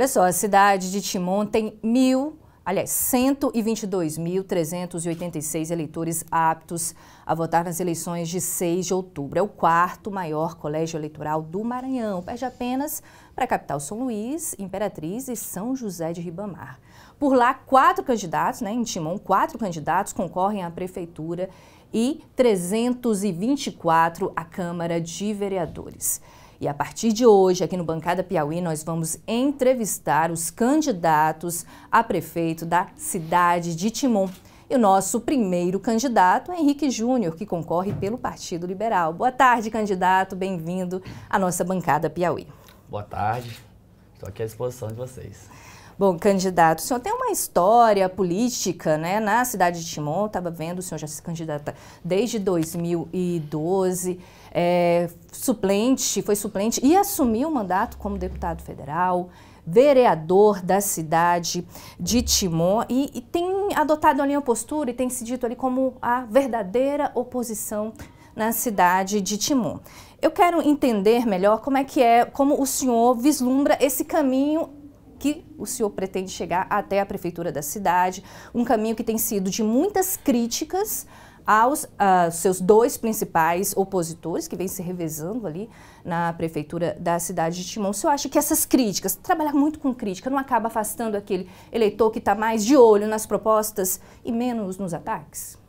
Olha só, a cidade de Timon tem mil aliás, 122.386 eleitores aptos a votar nas eleições de 6 de outubro. É o quarto maior colégio eleitoral do Maranhão, perde apenas para a capital São Luís, Imperatriz e São José de Ribamar. Por lá, quatro candidatos, né, em Timon, quatro candidatos concorrem à prefeitura e 324 à Câmara de Vereadores. E a partir de hoje, aqui no Bancada Piauí, nós vamos entrevistar os candidatos a prefeito da cidade de Timon. E o nosso primeiro candidato é Henrique Júnior, que concorre pelo Partido Liberal. Boa tarde, candidato. Bem-vindo à nossa Bancada Piauí. Boa tarde. Estou aqui à disposição de vocês. Bom, candidato, o senhor tem uma história política né, na cidade de Timon, estava vendo, o senhor já se candidata desde 2012 é, suplente, foi suplente e assumiu o mandato como deputado federal, vereador da cidade de Timó e, e tem adotado ali uma postura e tem se dito ali como a verdadeira oposição na cidade de Timó Eu quero entender melhor como é que é, como o senhor vislumbra esse caminho que o senhor pretende chegar até a prefeitura da cidade, um caminho que tem sido de muitas críticas aos uh, seus dois principais opositores, que vêm se revezando ali na prefeitura da cidade de Timon. Você acha que essas críticas, trabalhar muito com crítica, não acaba afastando aquele eleitor que está mais de olho nas propostas e menos nos ataques?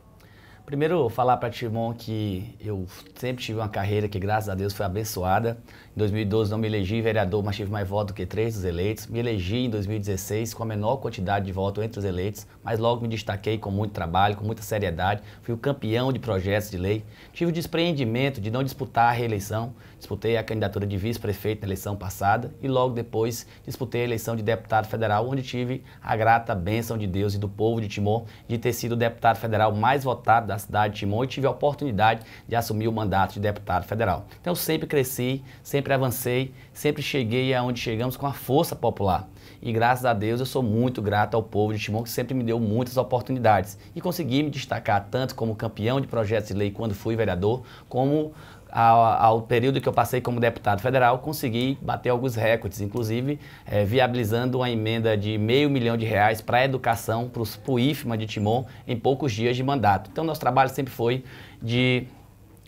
Primeiro, falar para Timon que eu sempre tive uma carreira que, graças a Deus, foi abençoada. Em 2012 não me elegi vereador, mas tive mais votos do que três dos eleitos. Me elegi em 2016 com a menor quantidade de votos entre os eleitos, mas logo me destaquei com muito trabalho, com muita seriedade. Fui o campeão de projetos de lei. Tive o despreendimento de não disputar a reeleição. Disputei a candidatura de vice-prefeito na eleição passada e logo depois disputei a eleição de deputado federal, onde tive a grata bênção de Deus e do povo de Timon de ter sido o deputado federal mais votado da cidade de Timon e tive a oportunidade de assumir o mandato de deputado federal. Então, sempre cresci, sempre avancei, sempre cheguei aonde chegamos com a força popular. E graças a Deus eu sou muito grato ao povo de Timon, que sempre me deu muitas oportunidades. E consegui me destacar tanto como campeão de projetos de lei quando fui vereador, como ao, ao, período que eu passei como deputado federal, consegui bater alguns recordes, inclusive é, viabilizando uma emenda de meio milhão de reais para a educação, para os PUIFMA de Timon, em poucos dias de mandato. Então, nosso trabalho sempre foi de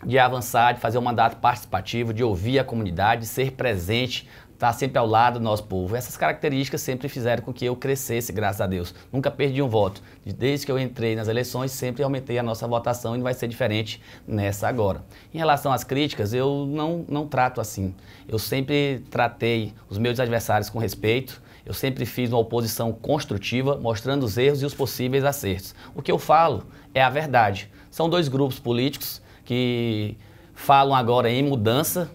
de avançar, de fazer um mandato participativo, de ouvir a comunidade, ser presente estar tá sempre ao lado do nosso povo. Essas características sempre fizeram com que eu crescesse, graças a Deus. Nunca perdi um voto. Desde que eu entrei nas eleições, sempre aumentei a nossa votação e não vai ser diferente nessa agora. Em relação às críticas, eu não, não trato assim. Eu sempre tratei os meus adversários com respeito, eu sempre fiz uma oposição construtiva, mostrando os erros e os possíveis acertos. O que eu falo é a verdade. São dois grupos políticos que falam agora em mudança,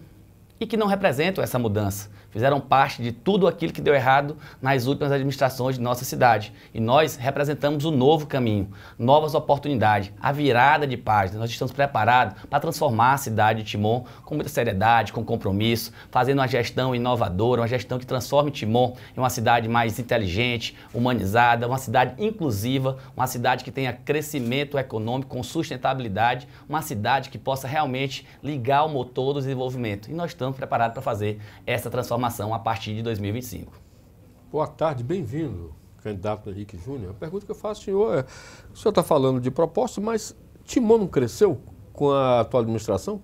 e que não representam essa mudança. Fizeram parte de tudo aquilo que deu errado nas últimas administrações de nossa cidade. E nós representamos o um novo caminho, novas oportunidades, a virada de página. Nós estamos preparados para transformar a cidade de Timon com muita seriedade, com compromisso, fazendo uma gestão inovadora, uma gestão que transforme Timon em uma cidade mais inteligente, humanizada, uma cidade inclusiva, uma cidade que tenha crescimento econômico com sustentabilidade, uma cidade que possa realmente ligar o motor do desenvolvimento. E nós estamos estamos preparados para fazer essa transformação a partir de 2025. Boa tarde, bem-vindo, candidato Henrique Júnior. A pergunta que eu faço, senhor, é, o senhor está falando de propósito, mas Timon não cresceu com a atual administração?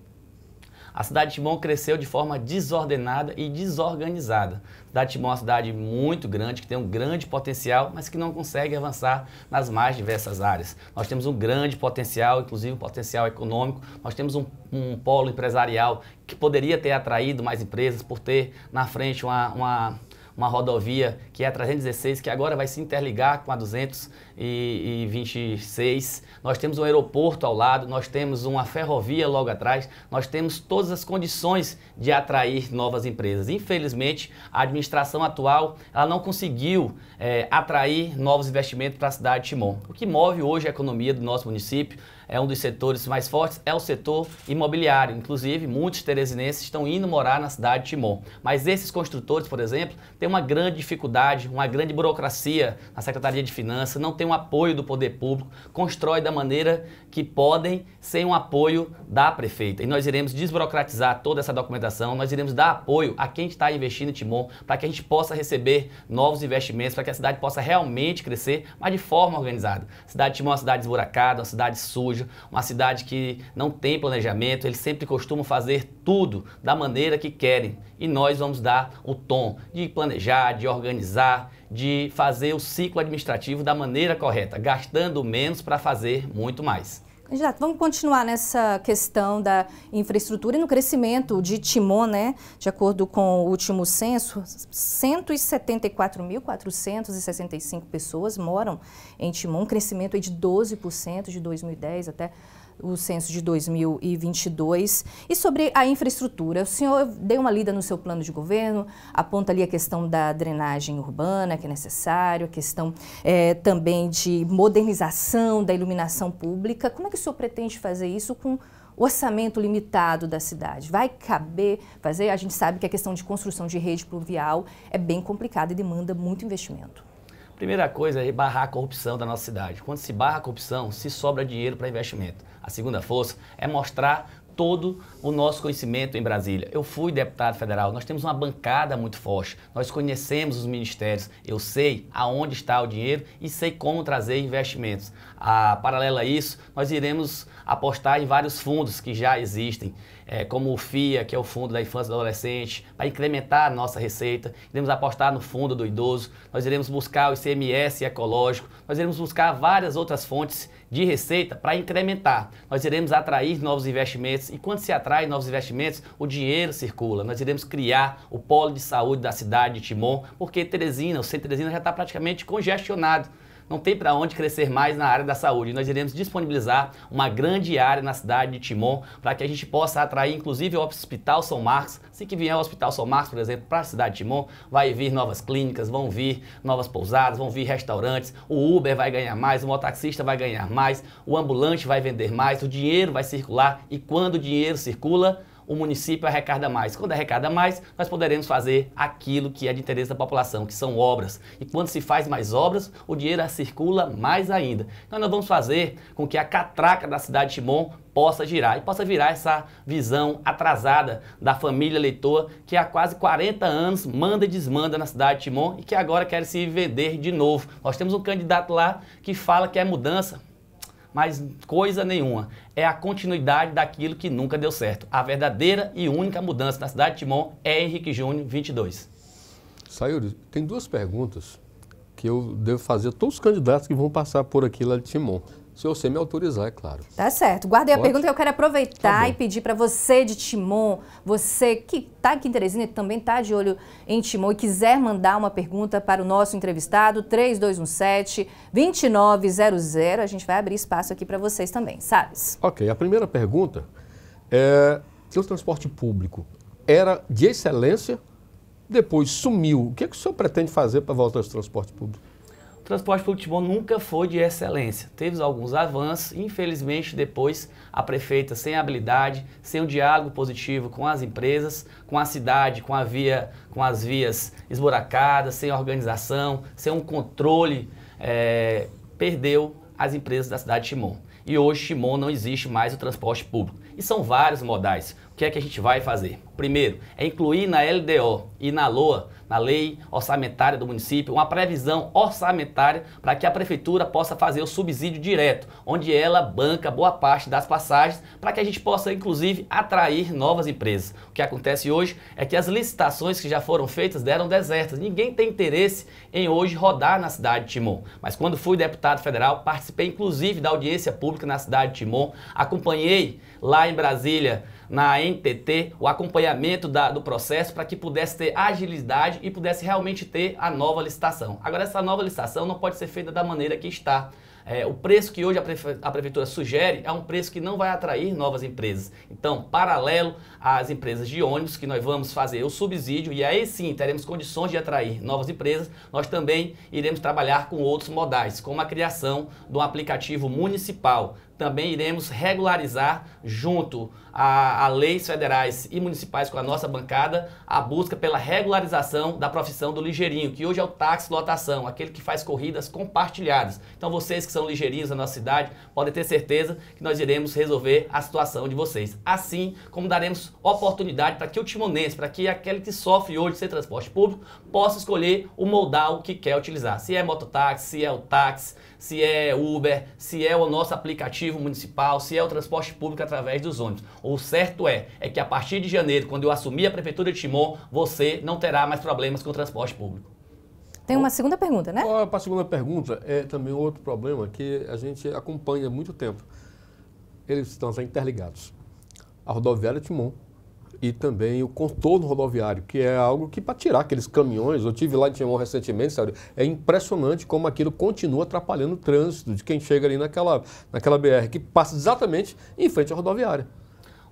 A cidade de Timon cresceu de forma desordenada e desorganizada. A cidade de Timon é uma cidade muito grande, que tem um grande potencial, mas que não consegue avançar nas mais diversas áreas. Nós temos um grande potencial, inclusive um potencial econômico, nós temos um, um polo empresarial que poderia ter atraído mais empresas por ter na frente uma, uma uma rodovia que é a 316, que agora vai se interligar com a 226. Nós temos um aeroporto ao lado, nós temos uma ferrovia logo atrás, nós temos todas as condições de atrair novas empresas. Infelizmente, a administração atual ela não conseguiu é, atrair novos investimentos para a cidade de Timon, o que move hoje a economia do nosso município é um dos setores mais fortes, é o setor imobiliário. Inclusive, muitos teresinenses estão indo morar na cidade de Timon. Mas esses construtores, por exemplo, têm uma grande dificuldade, uma grande burocracia na Secretaria de Finanças, não tem um apoio do poder público, constrói da maneira que podem, sem um apoio da prefeita. E nós iremos desburocratizar toda essa documentação, nós iremos dar apoio a quem está investindo em Timon, para que a gente possa receber novos investimentos, para que a cidade possa realmente crescer, mas de forma organizada. A cidade de Timon é uma cidade esburacada, uma cidade suja, Araújo, uma cidade que não tem planejamento, eles sempre costumam fazer tudo da maneira que querem. E nós vamos dar o tom de planejar, de organizar, de fazer o ciclo administrativo da maneira correta, gastando menos para fazer muito mais. Candidato, vamos continuar nessa questão da infraestrutura e no crescimento de Timon, né? De acordo com o último censo, 174.465 pessoas moram em Timon, um crescimento de 12% de 2010 até o censo de 2022. E sobre a infraestrutura, o senhor deu uma lida no seu plano de governo, aponta ali a questão da drenagem urbana, que é necessário, a questão é, também de modernização da iluminação pública. Como é que o senhor pretende fazer isso com orçamento limitado da cidade? Vai caber fazer? A gente sabe que a questão de construção de rede pluvial é bem complicada e demanda muito investimento. Primeira coisa é barrar a corrupção da nossa cidade. Quando se barra a corrupção, se sobra dinheiro para investimento. A segunda força é mostrar todo o nosso conhecimento em Brasília. Eu fui deputado federal, nós temos uma bancada muito forte, nós conhecemos os ministérios, eu sei aonde está o dinheiro e sei como trazer investimentos. A, ah, paralelo a isso, nós iremos apostar em vários fundos que já existem, é, como o FIA, que é o Fundo da Infância e Adolescente, para incrementar a nossa receita, iremos apostar no Fundo do Idoso, nós iremos buscar o ICMS ecológico, nós iremos buscar várias outras fontes de receita para incrementar. Nós iremos atrair novos investimentos e quando se atrai novos investimentos, o dinheiro circula. Nós iremos criar o polo de saúde da cidade de Timon, porque Teresina, o centro de Teresina já está praticamente congestionado não tem para onde crescer mais na área da saúde. Nós iremos disponibilizar uma grande área na cidade de Timon para que a gente possa atrair, inclusive, o Hospital São Marcos. Se que vier o Hospital São Marcos, por exemplo, para a cidade de Timon, vai vir novas clínicas, vão vir novas pousadas, vão vir restaurantes, o Uber vai ganhar mais, o mototaxista vai ganhar mais, o ambulante vai vender mais, o dinheiro vai circular e quando o dinheiro circula, o município arrecada mais. Quando arrecada mais, nós poderemos fazer aquilo que é de interesse da população, que são obras. E quando se faz mais obras, o dinheiro circula mais ainda. Então nós vamos fazer com que a catraca da cidade de Timon possa girar e possa virar essa visão atrasada da família leitora que há quase 40 anos manda e desmanda na cidade de Timon e que agora quer se vender de novo. Nós temos um candidato lá que fala que é mudança, mas coisa nenhuma. É a continuidade daquilo que nunca deu certo. A verdadeira e única mudança na cidade de Timon é Henrique Júnior 22. Sayuri, tem duas perguntas que eu devo fazer a todos os candidatos que vão passar por aqui lá de Timon. Se você me autorizar, é claro. Tá certo. Guardei Pode? a pergunta que eu quero aproveitar tá e pedir para você de Timon, você que está aqui em Teresina e também está de olho em Timon e quiser mandar uma pergunta para o nosso entrevistado, 3217-2900, a gente vai abrir espaço aqui para vocês também, sabes? Ok. A primeira pergunta é se o transporte público era de excelência, depois sumiu. O que, é que o senhor pretende fazer para voltar ao transporte público? transporte público de Timon nunca foi de excelência. Teve alguns avanços, infelizmente depois a prefeita sem habilidade, sem um diálogo positivo com as empresas, com a cidade, com a via, com as vias esburacadas, sem organização, sem um controle, é, perdeu as empresas da cidade de Timon. E hoje Timon não existe mais o transporte público. E são vários modais. O que é que a gente vai fazer? Primeiro, é incluir na LDO e na LOA, na lei orçamentária do município, uma previsão orçamentária para que a prefeitura possa fazer o subsídio direto, onde ela banca boa parte das passagens, para que a gente possa inclusive atrair novas empresas. O que acontece hoje é que as licitações que já foram feitas deram desertas. Ninguém tem interesse em hoje rodar na cidade de Timon. Mas quando fui deputado federal, participei inclusive da audiência pública na cidade de Timon, acompanhei lá em Brasília, na NTT, o acompanhamento acompanhamento da, do processo para que pudesse ter agilidade e pudesse realmente ter a nova licitação. Agora, essa nova licitação não pode ser feita da maneira que está. É, o preço que hoje a, prefe a, prefeitura sugere é um preço que não vai atrair novas empresas. Então, paralelo às empresas de ônibus, que nós vamos fazer o subsídio, e aí sim teremos condições de atrair novas empresas, nós também iremos trabalhar com outros modais, como a criação de um aplicativo municipal também iremos regularizar, junto a, a, leis federais e municipais com a nossa bancada, a busca pela regularização da profissão do ligeirinho, que hoje é o táxi lotação, aquele que faz corridas compartilhadas. Então vocês que são ligeirinhos da nossa cidade podem ter certeza que nós iremos resolver a situação de vocês. Assim como daremos oportunidade para que o timonense, para que aquele que sofre hoje sem transporte público, possa escolher o modal que quer utilizar. Se é mototáxi, se é o táxi, se é Uber, se é o nosso aplicativo municipal, se é o transporte público através dos ônibus. O certo é, é que a partir de janeiro, quando eu assumir a Prefeitura de Timon, você não terá mais problemas com o transporte público. Tem uma segunda pergunta, né? É Para a segunda pergunta, é também outro problema que a gente acompanha há muito tempo. Eles estão interligados. A rodoviária Timon e também o contorno rodoviário, que é algo que para tirar aqueles caminhões, eu tive lá em Timon recentemente, é impressionante como aquilo continua atrapalhando o trânsito de quem chega ali naquela, naquela BR, que passa exatamente em frente à rodoviária.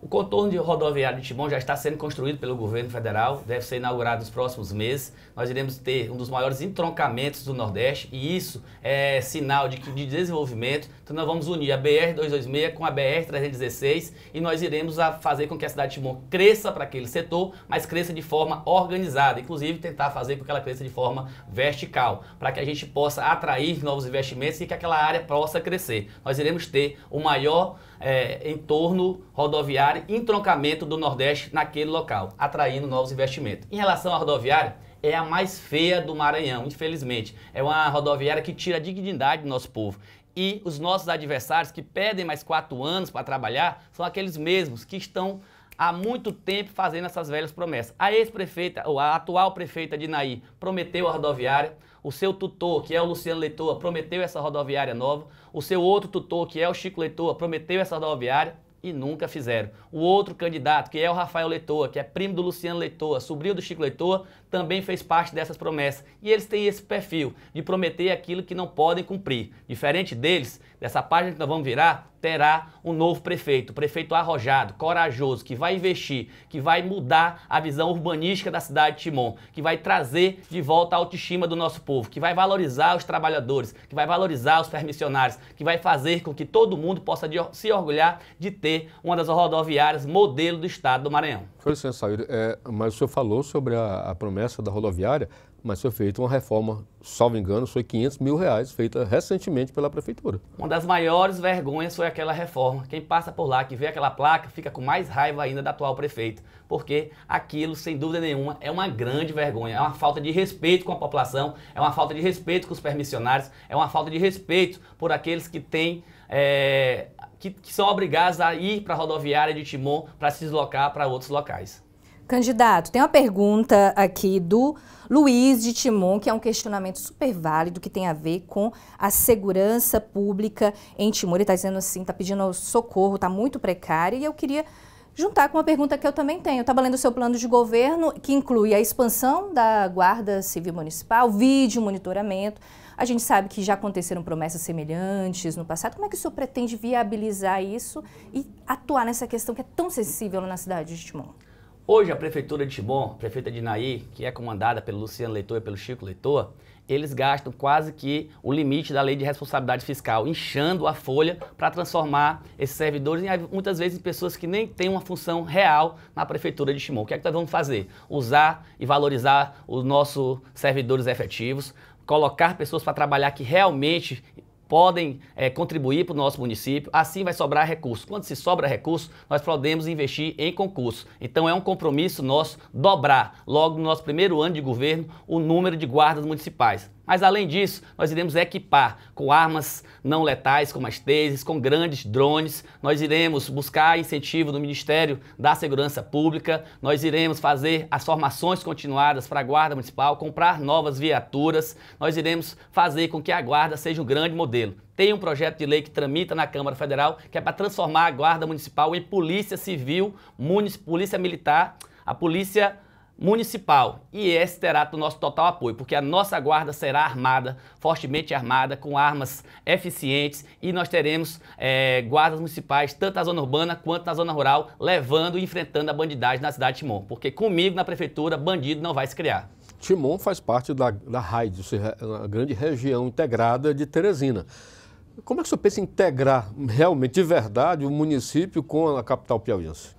O contorno de rodoviário de Timon já está sendo construído pelo governo federal, deve ser inaugurado nos próximos meses. Nós iremos ter um dos maiores entroncamentos do Nordeste e isso é sinal de, de desenvolvimento. Então nós vamos unir a BR-226 com a BR-316 e nós iremos fazer com que a cidade de Timon cresça para aquele setor, mas cresça de forma organizada, inclusive tentar fazer com que ela cresça de forma vertical, para que a gente possa atrair novos investimentos e que aquela área possa crescer. Nós iremos ter o maior é, entorno rodoviário, entroncamento do Nordeste naquele local, atraindo novos investimentos. Em relação à rodoviária, é a mais feia do Maranhão, infelizmente. É uma rodoviária que tira a dignidade do nosso povo. E os nossos adversários que pedem mais quatro anos para trabalhar são aqueles mesmos que estão há muito tempo fazendo essas velhas promessas. A ex-prefeita, ou a atual prefeita de Naí, prometeu a rodoviária, o seu tutor, que é o Luciano Leitoa, prometeu essa rodoviária nova. O seu outro tutor, que é o Chico Leitoa, prometeu essa rodoviária e nunca fizeram. O outro candidato, que é o Rafael Leitoa, que é primo do Luciano Leitoa, sobrinho do Chico Leitoa, também fez parte dessas promessas. E eles têm esse perfil de prometer aquilo que não podem cumprir. Diferente deles, essa página que nós vamos virar terá um novo prefeito, prefeito arrojado, corajoso, que vai investir, que vai mudar a visão urbanística da cidade de Timon, que vai trazer de volta a autoestima do nosso povo, que vai valorizar os trabalhadores, que vai valorizar os permissionários, que vai fazer com que todo mundo possa se orgulhar de ter uma das rodoviárias modelo do estado do Maranhão. Com licença, Sair, é, mas o senhor falou sobre a, a promessa da rodoviária, mas foi feita uma reforma, salvo engano, foi 500 mil reais, feita recentemente pela prefeitura. Uma das maiores vergonhas foi aquela reforma. Quem passa por lá, que vê aquela placa, fica com mais raiva ainda do atual prefeito, porque aquilo, sem dúvida nenhuma, é uma grande vergonha, é uma falta de respeito com a população, é uma falta de respeito com os permissionários, é uma falta de respeito por aqueles que têm é, que, que, são obrigados a ir para a rodoviária de Timon para se deslocar para outros locais. Candidato, tem uma pergunta aqui do Luiz de Timon, que é um questionamento super válido que tem a ver com a segurança pública em Timor. Ele está dizendo assim, está pedindo socorro, está muito precária e eu queria juntar com uma pergunta que eu também tenho. Estava lendo o seu plano de governo, que inclui a expansão da Guarda Civil Municipal, vídeo monitoramento. A gente sabe que já aconteceram promessas semelhantes no passado. Como é que o senhor pretende viabilizar isso e atuar nessa questão que é tão sensível na cidade de Timon? Hoje a prefeitura de Chibon, prefeita de Naí, que é comandada pelo Luciano Leitor e pelo Chico Leitor, eles gastam quase que o limite da lei de responsabilidade fiscal, inchando a folha para transformar esses servidores em muitas vezes em pessoas que nem têm uma função real na prefeitura de Chimon. O que é que nós vamos fazer? Usar e valorizar os nossos servidores efetivos, colocar pessoas para trabalhar que realmente podem é, contribuir para o nosso município, assim vai sobrar recurso. Quando se sobra recurso, nós podemos investir em concurso. Então é um compromisso nosso dobrar, logo no nosso primeiro ano de governo, o número de guardas municipais. Mas além disso, nós iremos equipar com armas não letais, como as teses, com grandes drones. Nós iremos buscar incentivo do Ministério da Segurança Pública. Nós iremos fazer as formações continuadas para a Guarda Municipal, comprar novas viaturas. Nós iremos fazer com que a Guarda seja um grande modelo. Tem um projeto de lei que tramita na Câmara Federal que é para transformar a Guarda Municipal em Polícia Civil, Polícia Militar, a Polícia municipal. E esse terá o nosso total apoio, porque a nossa guarda será armada, fortemente armada, com armas eficientes e nós teremos é, guardas municipais, tanto na zona urbana quanto na zona rural, levando e enfrentando a bandidagem na cidade de Timon. Porque comigo na prefeitura, bandido não vai se criar. Timon faz parte da, da RAID, é a grande região integrada de Teresina. Como é que o senhor pensa em integrar realmente, de verdade, o município com a capital piauiense?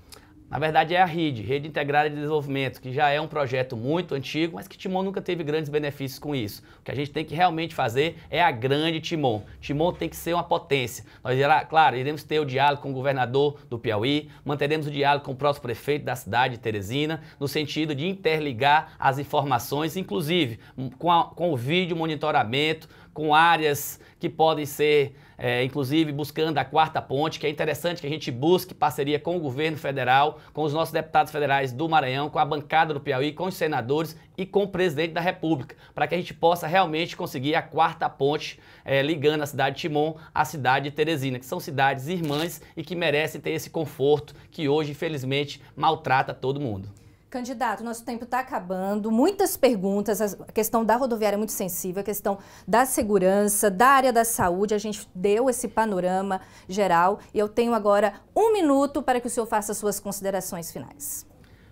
Na verdade, é a RID, Rede Integrada de Desenvolvimento, que já é um projeto muito antigo, mas que Timon nunca teve grandes benefícios com isso. O que a gente tem que realmente fazer é a grande Timon. Timon tem que ser uma potência. Nós, claro, iremos ter o diálogo com o governador do Piauí, manteremos o diálogo com o próximo prefeito da cidade de Teresina, no sentido de interligar as informações, inclusive hum, com, a, com o vídeo monitoramento, com áreas que podem ser é, inclusive buscando a quarta ponte, que é interessante que a gente busque parceria com o governo federal, com os nossos deputados federais do Maranhão, com a bancada do Piauí, com os senadores e com o presidente da República, para que a gente possa realmente conseguir a quarta ponte é, ligando a cidade de Timon à cidade de Teresina, que são cidades irmãs e que merecem ter esse conforto que hoje, infelizmente, maltrata todo mundo. Candidato, nosso tempo está acabando. Muitas perguntas. A questão da rodoviária é muito sensível, a questão da segurança, da área da saúde. A gente deu esse panorama geral. E eu tenho agora um minuto para que o senhor faça suas considerações finais.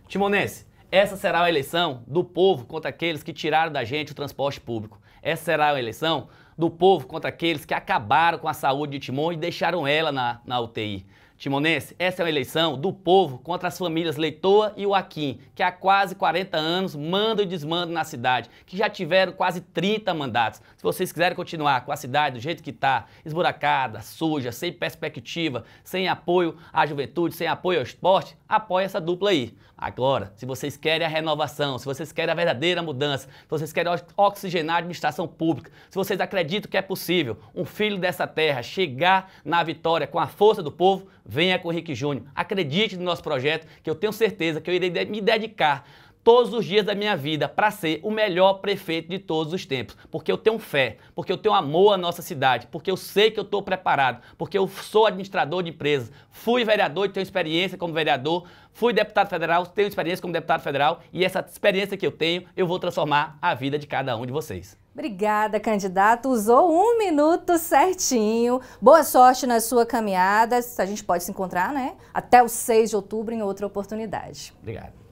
Timonense, essa será a eleição do povo contra aqueles que tiraram da gente o transporte público. Essa será a eleição do povo contra aqueles que acabaram com a saúde de Timon e deixaram ela na, na UTI. Timonense, essa é uma eleição do povo contra as famílias Leitoa e Joaquim, que há quase 40 anos mandam e desmandam na cidade, que já tiveram quase 30 mandatos. Se vocês quiserem continuar com a cidade do jeito que está, esburacada, suja, sem perspectiva, sem apoio à juventude, sem apoio ao esporte, apoie essa dupla aí. Agora, se vocês querem a renovação, se vocês querem a verdadeira mudança, se vocês querem oxigenar a administração pública, se vocês acreditam que é possível um filho dessa terra chegar na vitória com a força do povo, venha com o Rick Júnior, acredite no nosso projeto, que eu tenho certeza que eu irei me dedicar todos os dias da minha vida para ser o melhor prefeito de todos os tempos, porque eu tenho fé, porque eu tenho amor à nossa cidade, porque eu sei que eu estou preparado, porque eu sou administrador de empresas, fui vereador e tenho experiência como vereador, fui deputado federal, tenho experiência como deputado federal e essa experiência que eu tenho eu vou transformar a vida de cada um de vocês. Obrigada, candidato. Usou um minuto certinho. Boa sorte na sua caminhada. A gente pode se encontrar, né? Até o 6 de outubro em outra oportunidade. Obrigado.